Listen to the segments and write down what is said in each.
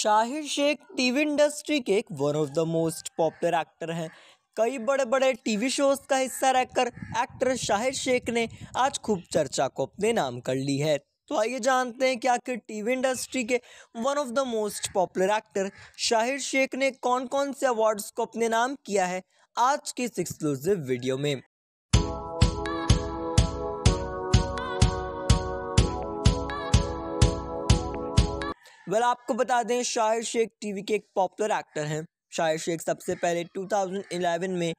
Shahir Sheikh TV industry के एक one of the most popular actor हैं कई बड़े बड़े टीवी शोज का हिस्सा रहकर एक्टर शाहिर शेख ने आज खूब चर्चा को अपने नाम कर ली है तो आइए जानते हैं कि आखिर टीवी इंडस्ट्री के one of the most popular actor Shaheer Sheikh ने कौन कौन से अवार्ड्स को अपने नाम किया है आज की इस एक्सक्लूसिव वीडियो में वेल आपको बता दें शाहिर शेख टीवी के एक पॉपुलर एक्टर हैं शाहिर शेख सबसे पहले 2011 में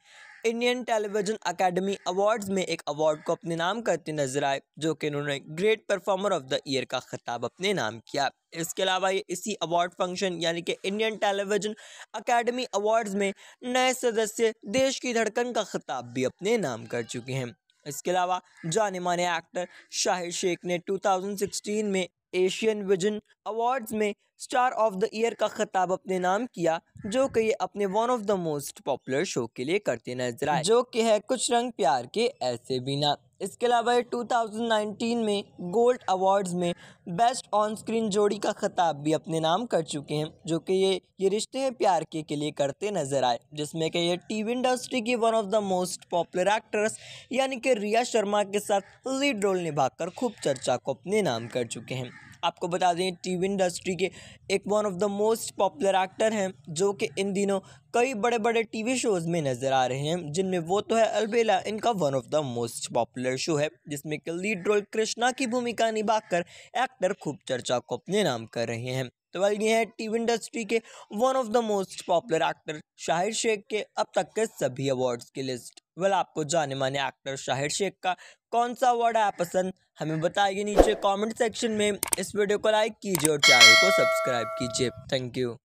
इंडियन टेलीविज़न अकेडमी अवार्ड्स में एक अवार्ड को अपने नाम करते नजर आए जो कि उन्होंने great performer of the year का खिताब अपने नाम किया इसके अलावा ये इसी अवार्ड फंक्शन यानी कि इंडियन टेलीविज़न अकेडमी अवार्ड्स में नए सदस्य देश की धड़कन का खिताब भी अपने नाम कर चुके हैं इसके अलावा जाने माने एक्टर शाहिर शेख ने 2016 में एशियन विजन अवार्ड्स में स्टार ऑफ द ईयर का खिताब अपने नाम किया जो कि ये अपने one of the most popular show के लिए करते नजर आए जो कि है कुछ रंग प्यार के ऐसे बिना इसके अलावा ये 2019 में गोल्ड अवार्ड्स में बेस्ट ऑन स्क्रीन जोड़ी का खिताब भी अपने नाम कर चुके हैं जो कि ये ये रिश्ते हैं प्यार के के लिए करते नजर आए जिसमें कि ये टीवी इंडस्ट्री की one of the most popular actress यानी कि रिया शर्मा के साथ लीड रोल निभाकर खूब चर्चा को अपने नाम कर चुके हैं आपको बता दें टीवी इंडस्ट्री के एक one of the most popular actor हैं जो कि इन दिनों कई बड़े बड़े टीवी शोज़ में नज़र आ रहे हैं जिनमें वो तो है अलबेला इनका one of the most popular show है जिसमें कि लीड रोल कृष्णा की भूमिका निभाकर एक्टर खूब चर्चा को अपने नाम कर रहे हैं तो वह ये है टीवी इंडस्ट्री के one of the most popular actor Shaheer Sheikh के अब तक के सभी अवार्ड्स की लिस्ट वेल आपको जाने माने एक्टर शाहिर शेख का कौन सा अवार्ड आया पसंद हमें बताइए नीचे कमेंट सेक्शन में इस वीडियो को लाइक कीजिए और चैनल को सब्सक्राइब कीजिए थैंक यू